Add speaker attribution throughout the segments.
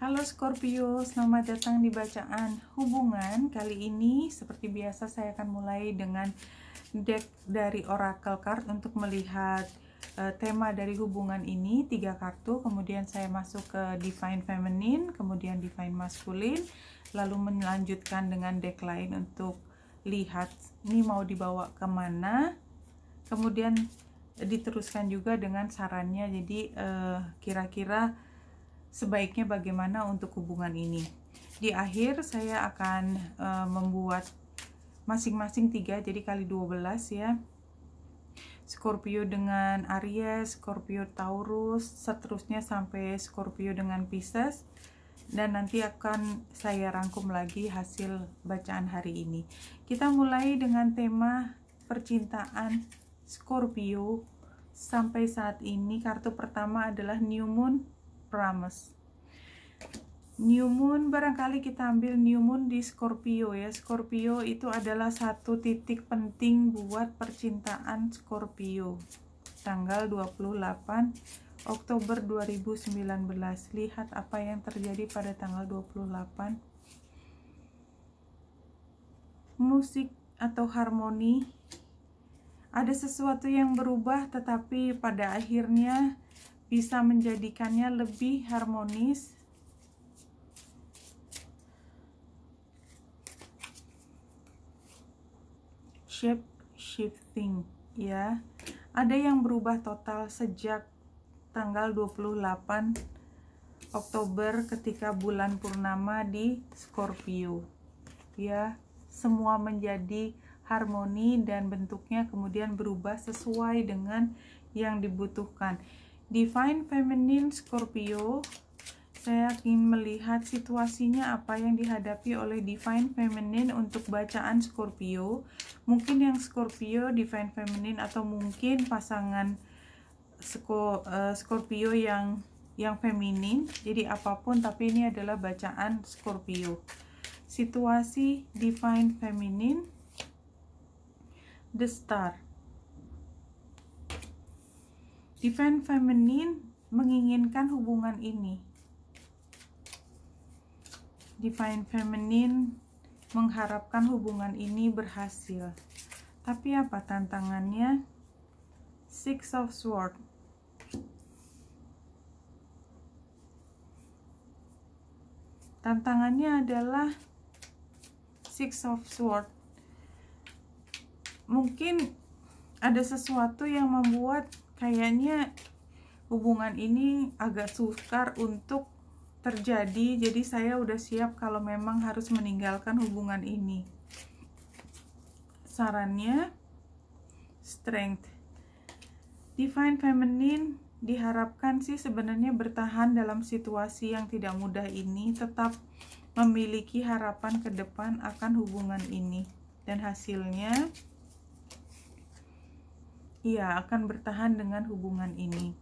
Speaker 1: Halo Scorpio, selamat datang di bacaan hubungan. Kali ini seperti biasa saya akan mulai dengan deck dari oracle card untuk melihat uh, tema dari hubungan ini tiga kartu kemudian saya masuk ke divine feminine kemudian divine masculine lalu melanjutkan dengan deck lain untuk lihat ini mau dibawa kemana kemudian diteruskan juga dengan sarannya jadi eh, kira-kira uh, kira -kira sebaiknya bagaimana untuk hubungan ini. Di akhir saya akan e, membuat masing-masing tiga jadi kali 12 ya. Scorpio dengan Aries, Scorpio Taurus, seterusnya sampai Scorpio dengan Pisces dan nanti akan saya rangkum lagi hasil bacaan hari ini. Kita mulai dengan tema percintaan Scorpio. Sampai saat ini kartu pertama adalah New Moon promise New Moon barangkali kita ambil New Moon di Scorpio ya Scorpio itu adalah satu titik penting buat percintaan Scorpio tanggal 28 Oktober 2019 lihat apa yang terjadi pada tanggal 28 musik atau harmoni ada sesuatu yang berubah tetapi pada akhirnya bisa menjadikannya lebih harmonis shape shifting ya ada yang berubah total sejak tanggal 28 Oktober ketika bulan purnama di Scorpio ya semua menjadi harmoni dan bentuknya kemudian berubah sesuai dengan yang dibutuhkan Divine Feminine Scorpio, saya ingin melihat situasinya apa yang dihadapi oleh Divine Feminine untuk bacaan Scorpio. Mungkin yang Scorpio, Divine Feminine, atau mungkin pasangan eh, Scorpio yang yang feminin. Jadi apapun, tapi ini adalah bacaan Scorpio. Situasi Divine Feminine, The Star Divine Feminine menginginkan hubungan ini. Divine Feminine mengharapkan hubungan ini berhasil. Tapi apa tantangannya? Six of Swords. Tantangannya adalah Six of Swords. Mungkin ada sesuatu yang membuat kayaknya hubungan ini agak sukar untuk terjadi jadi saya udah siap kalau memang harus meninggalkan hubungan ini sarannya strength divine feminine diharapkan sih sebenarnya bertahan dalam situasi yang tidak mudah ini tetap memiliki harapan ke depan akan hubungan ini dan hasilnya ia akan bertahan dengan hubungan ini.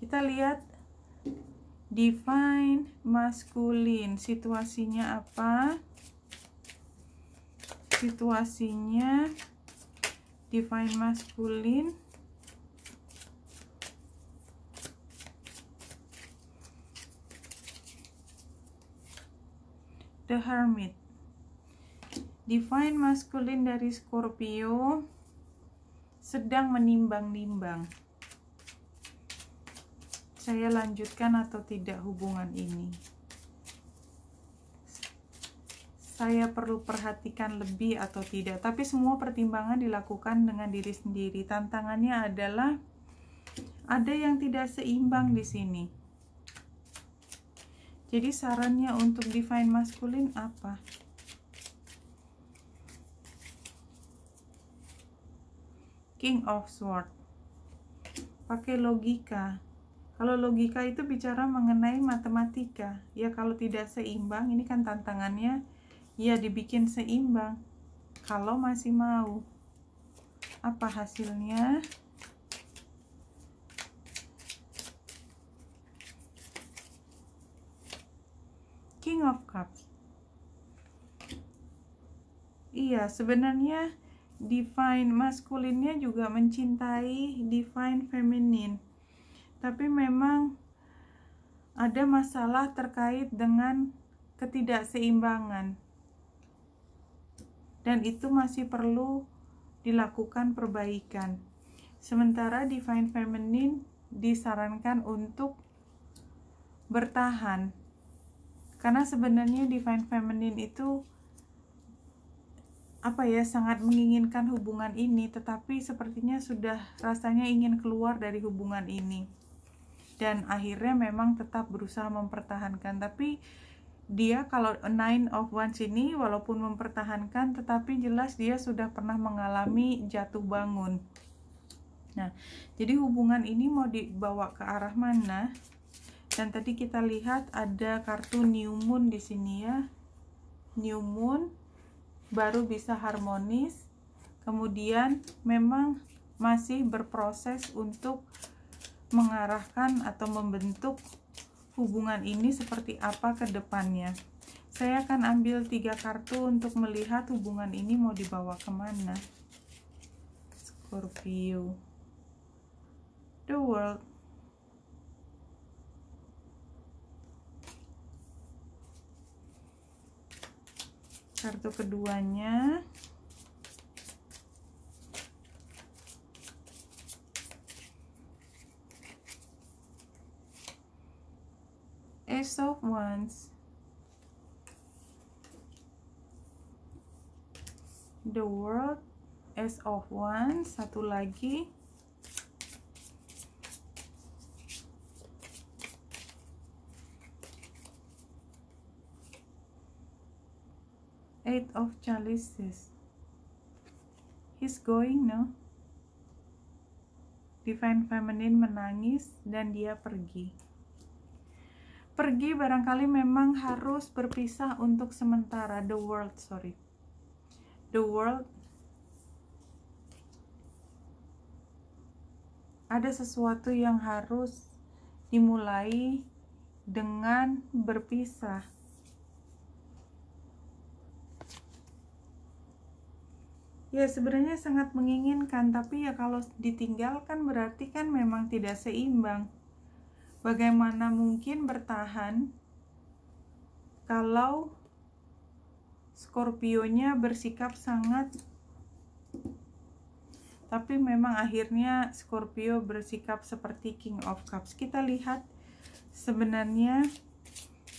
Speaker 1: Kita lihat define maskulin. Situasinya apa? Situasinya define maskulin. The Hermit. Define maskulin dari Scorpio sedang menimbang-nimbang saya lanjutkan atau tidak hubungan ini saya perlu perhatikan lebih atau tidak tapi semua pertimbangan dilakukan dengan diri sendiri tantangannya adalah ada yang tidak seimbang di sini jadi sarannya untuk define maskulin apa? King of Sword. Pakai logika. Kalau logika itu bicara mengenai matematika. Ya kalau tidak seimbang, ini kan tantangannya ya dibikin seimbang. Kalau masih mau. Apa hasilnya? King of Cups. Iya, sebenarnya Define maskulinnya juga mencintai define feminin. Tapi memang ada masalah terkait dengan ketidakseimbangan. Dan itu masih perlu dilakukan perbaikan. Sementara define feminin disarankan untuk bertahan. Karena sebenarnya define feminin itu apa ya sangat menginginkan hubungan ini tetapi sepertinya sudah rasanya ingin keluar dari hubungan ini dan akhirnya memang tetap berusaha mempertahankan tapi dia kalau nine of wands ini walaupun mempertahankan tetapi jelas dia sudah pernah mengalami jatuh bangun nah jadi hubungan ini mau dibawa ke arah mana dan tadi kita lihat ada kartu new moon di sini ya new moon baru bisa harmonis kemudian memang masih berproses untuk mengarahkan atau membentuk hubungan ini seperti apa ke depannya saya akan ambil tiga kartu untuk melihat hubungan ini mau dibawa kemana Scorpio The World kartu keduanya Ace of Wands The World Ace of Wands satu lagi Eight of Chalices. He's going, no? Divine Feminine menangis dan dia pergi. Pergi barangkali memang harus berpisah untuk sementara. The world, sorry. The world. Ada sesuatu yang harus dimulai dengan berpisah ya sebenarnya sangat menginginkan tapi ya kalau ditinggalkan berarti kan memang tidak seimbang bagaimana mungkin bertahan kalau Scorpionya bersikap sangat tapi memang akhirnya Scorpio bersikap seperti King of Cups. Kita lihat sebenarnya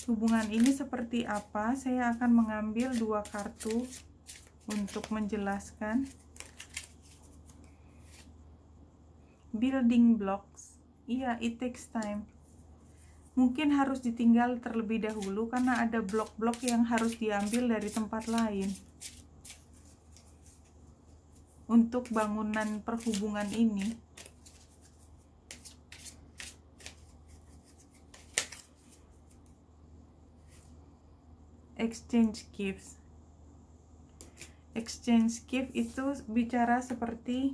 Speaker 1: hubungan ini seperti apa. Saya akan mengambil dua kartu untuk menjelaskan building blocks. Iya, it takes time. Mungkin harus ditinggal terlebih dahulu karena ada blok-blok yang harus diambil dari tempat lain. Untuk bangunan perhubungan ini. Exchange gifts exchange gift itu bicara seperti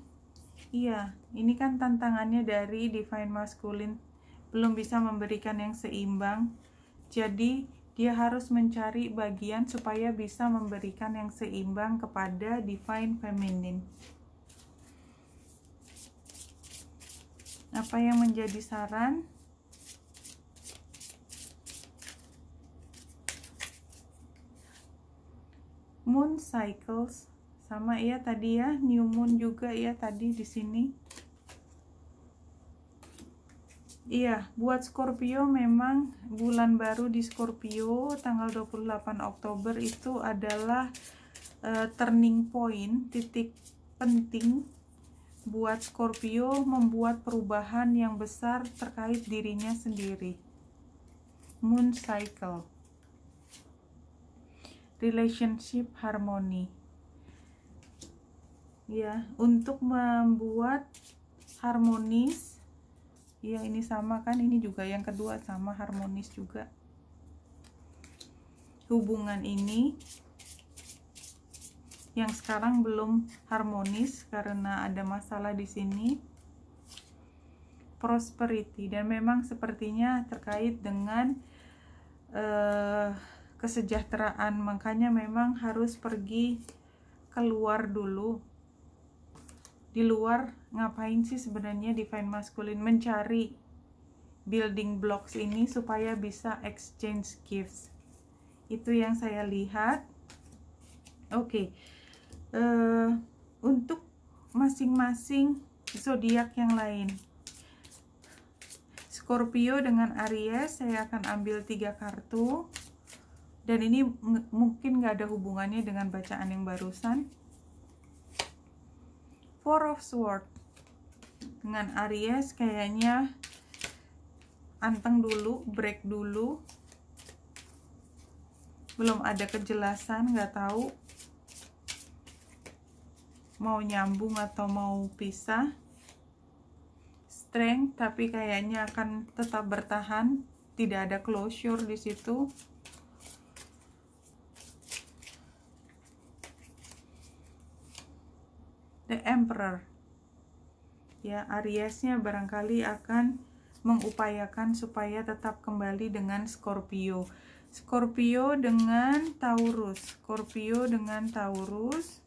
Speaker 1: iya ini kan tantangannya dari divine masculine belum bisa memberikan yang seimbang jadi dia harus mencari bagian supaya bisa memberikan yang seimbang kepada divine feminine apa yang menjadi saran moon cycles sama ya tadi ya new moon juga ya tadi di sini Iya, buat Scorpio memang bulan baru di Scorpio tanggal 28 Oktober itu adalah uh, turning point, titik penting buat Scorpio membuat perubahan yang besar terkait dirinya sendiri. Moon cycle relationship harmoni ya untuk membuat harmonis ya ini sama kan ini juga yang kedua sama harmonis juga hubungan ini yang sekarang belum harmonis karena ada masalah di sini prosperity dan memang sepertinya terkait dengan uh, kesejahteraan makanya memang harus pergi keluar dulu di luar ngapain sih sebenarnya divine masculine mencari building blocks ini supaya bisa exchange gifts itu yang saya lihat oke okay. uh, eh, untuk masing-masing zodiak yang lain Scorpio dengan Aries saya akan ambil tiga kartu dan ini mungkin nggak ada hubungannya dengan bacaan yang barusan Four of Sword dengan Aries kayaknya anteng dulu, break dulu belum ada kejelasan, nggak tahu mau nyambung atau mau pisah strength tapi kayaknya akan tetap bertahan tidak ada closure di situ the emperor ya Ariesnya barangkali akan mengupayakan supaya tetap kembali dengan Scorpio Scorpio dengan Taurus Scorpio dengan Taurus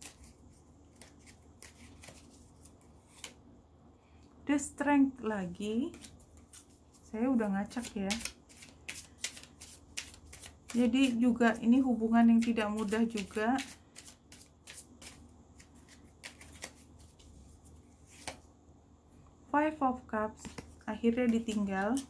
Speaker 1: the strength lagi saya udah ngacak ya jadi juga ini hubungan yang tidak mudah juga five of cups akhirnya ditinggal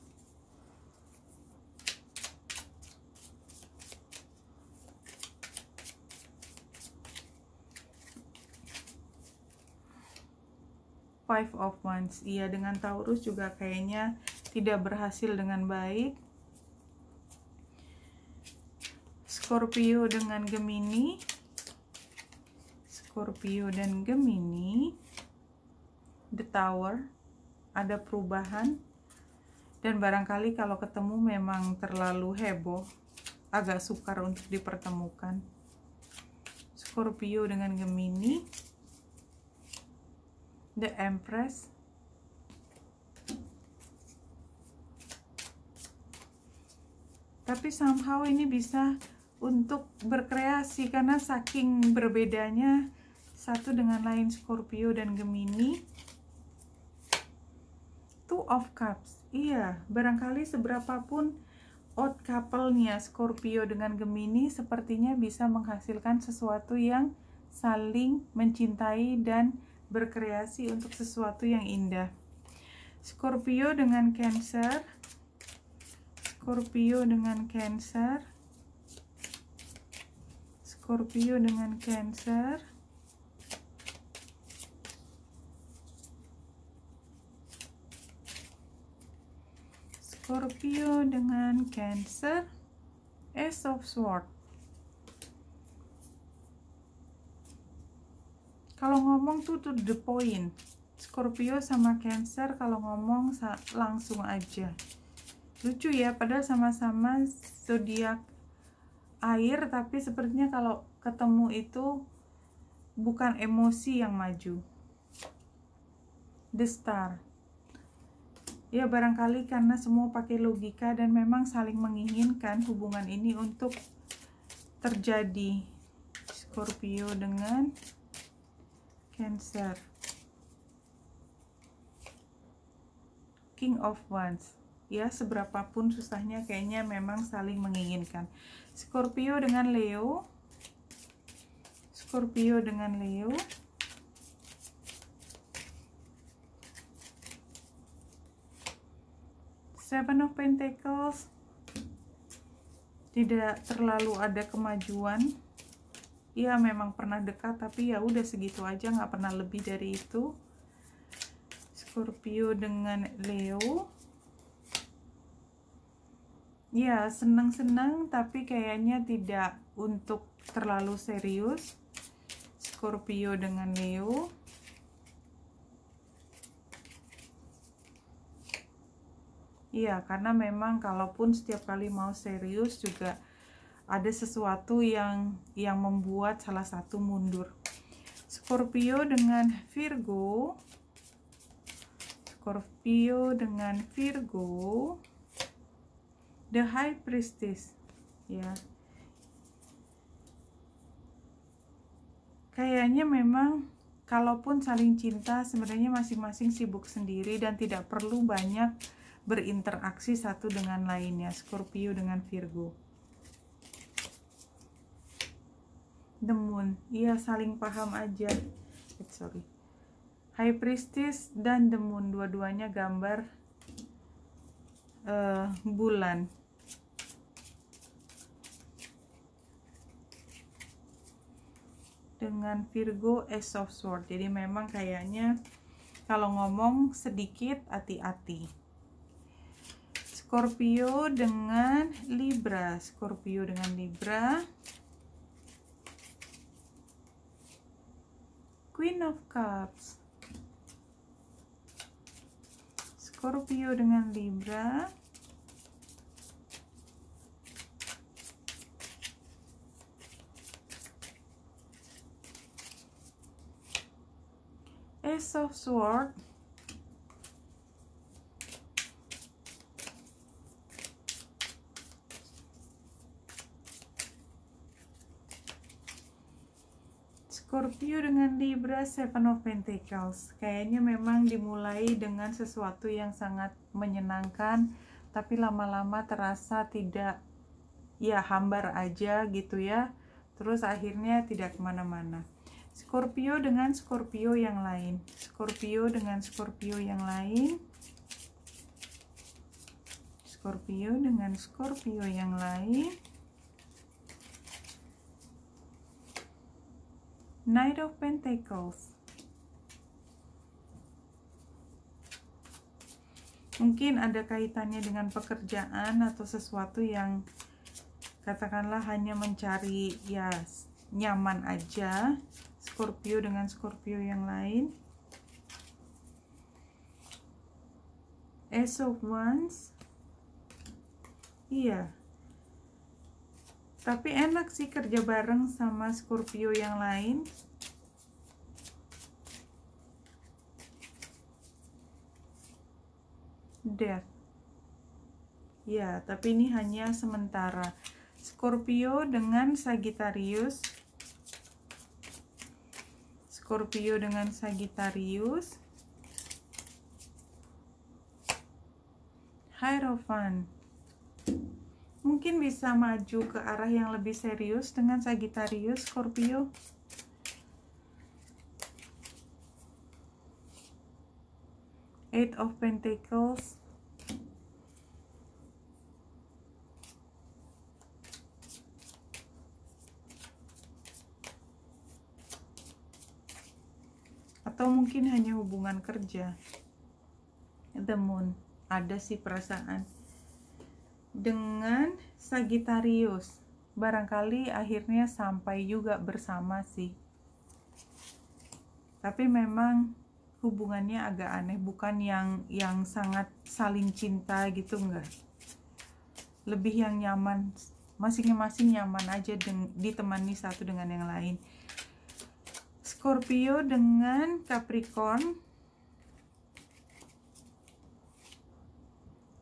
Speaker 1: five of wands iya dengan Taurus juga kayaknya tidak berhasil dengan baik Scorpio dengan Gemini Scorpio dan Gemini The Tower ada perubahan dan barangkali kalau ketemu memang terlalu heboh agak sukar untuk dipertemukan Scorpio dengan Gemini The Empress tapi somehow ini bisa untuk berkreasi karena saking berbedanya satu dengan lain Scorpio dan Gemini Two of Cups. Iya, barangkali seberapapun odd couple-nya Scorpio dengan Gemini sepertinya bisa menghasilkan sesuatu yang saling mencintai dan berkreasi untuk sesuatu yang indah. Scorpio dengan Cancer. Scorpio dengan Cancer. Scorpio dengan Cancer. Scorpio dengan Cancer Ace of Sword kalau ngomong tuh to the point Scorpio sama Cancer kalau ngomong langsung aja lucu ya padahal sama-sama zodiak air tapi sepertinya kalau ketemu itu bukan emosi yang maju The Star Ya barangkali karena semua pakai logika dan memang saling menginginkan hubungan ini untuk terjadi. Scorpio dengan Cancer. King of Wands. Ya, seberapapun susahnya kayaknya memang saling menginginkan. Scorpio dengan Leo. Scorpio dengan Leo. Seven of Pentacles tidak terlalu ada kemajuan ya memang pernah dekat tapi ya udah segitu aja nggak pernah lebih dari itu Scorpio dengan Leo ya seneng-seneng tapi kayaknya tidak untuk terlalu serius Scorpio dengan Leo Iya, karena memang kalaupun setiap kali mau serius juga ada sesuatu yang yang membuat salah satu mundur. Scorpio dengan Virgo. Scorpio dengan Virgo. The High Priestess, ya. Kayaknya memang kalaupun saling cinta sebenarnya masing-masing sibuk sendiri dan tidak perlu banyak berinteraksi satu dengan lainnya Scorpio dengan Virgo The Moon iya saling paham aja It's eh, sorry High Priestess dan The Moon dua-duanya gambar uh, bulan dengan Virgo Ace of Sword jadi memang kayaknya kalau ngomong sedikit hati-hati Scorpio dengan Libra Scorpio dengan Libra Queen of Cups Scorpio dengan Libra Ace of Swords Scorpio dengan Libra Seven of Pentacles kayaknya memang dimulai dengan sesuatu yang sangat menyenangkan tapi lama-lama terasa tidak ya hambar aja gitu ya terus akhirnya tidak kemana-mana Scorpio dengan Scorpio yang lain Scorpio dengan Scorpio yang lain Scorpio dengan Scorpio yang lain Knight of Pentacles. Mungkin ada kaitannya dengan pekerjaan atau sesuatu yang katakanlah hanya mencari ya nyaman aja. Scorpio dengan Scorpio yang lain. Ace of Wands. Iya tapi enak sih kerja bareng sama Scorpio yang lain death ya tapi ini hanya sementara Scorpio dengan Sagittarius Scorpio dengan Sagittarius Hierophant mungkin bisa maju ke arah yang lebih serius dengan Sagittarius, Scorpio. Eight of Pentacles. atau mungkin hanya hubungan kerja the moon ada sih perasaan dengan Sagittarius. Barangkali akhirnya sampai juga bersama sih. Tapi memang hubungannya agak aneh, bukan yang yang sangat saling cinta gitu enggak. Lebih yang nyaman, masing-masing nyaman aja ditemani satu dengan yang lain. Scorpio dengan Capricorn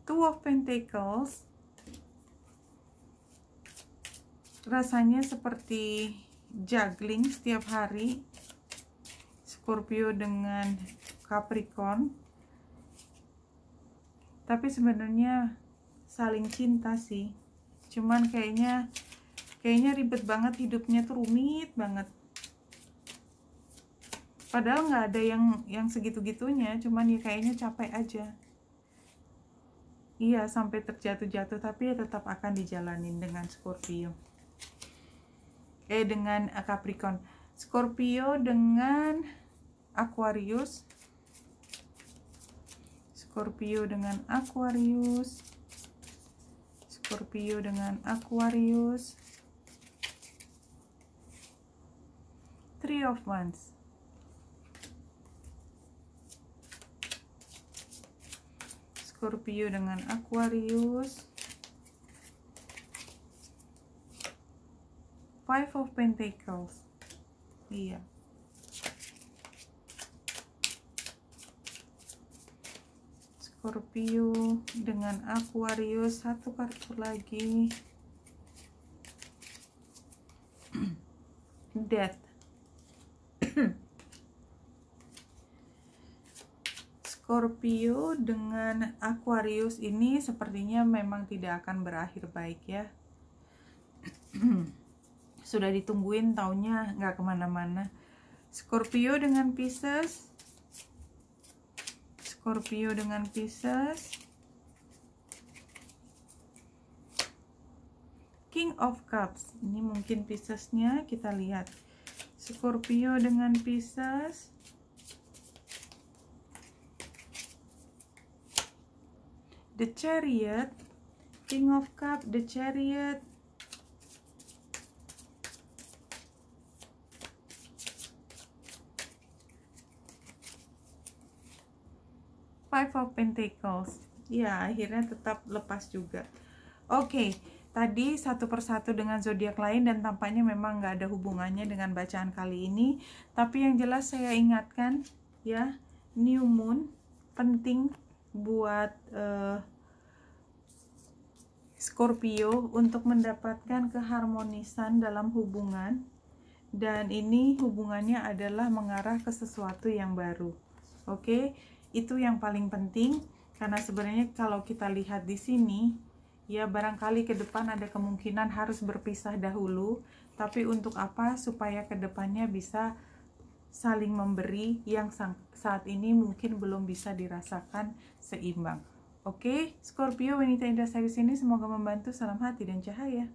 Speaker 1: Two of Pentacles rasanya seperti juggling setiap hari Scorpio dengan Capricorn tapi sebenarnya saling cinta sih cuman kayaknya kayaknya ribet banget hidupnya tuh rumit banget padahal nggak ada yang yang segitu-gitunya cuman ya kayaknya capek aja iya sampai terjatuh-jatuh tapi ya tetap akan dijalanin dengan Scorpio eh dengan eh, Capricorn Scorpio dengan Aquarius Scorpio dengan Aquarius Scorpio dengan Aquarius Three of Wands Scorpio dengan Aquarius five of pentacles here iya. Scorpio dengan Aquarius satu kartu lagi Death Scorpio dengan Aquarius ini sepertinya memang tidak akan berakhir baik ya sudah ditungguin taunya nggak kemana-mana Scorpio dengan Pisces Scorpio dengan Pisces King of Cups ini mungkin Piscesnya kita lihat Scorpio dengan Pisces The Chariot King of Cups The Chariot, Five of Pentacles ya akhirnya tetap lepas juga oke okay, tadi satu persatu dengan zodiak lain dan tampaknya memang nggak ada hubungannya dengan bacaan kali ini tapi yang jelas saya ingatkan ya new moon penting buat uh, Scorpio untuk mendapatkan keharmonisan dalam hubungan dan ini hubungannya adalah mengarah ke sesuatu yang baru oke okay? Itu yang paling penting karena sebenarnya kalau kita lihat di sini ya barangkali ke depan ada kemungkinan harus berpisah dahulu tapi untuk apa supaya ke depannya bisa saling memberi yang saat ini mungkin belum bisa dirasakan seimbang. Oke, Scorpio wanita indah serius ini semoga membantu salam hati dan cahaya.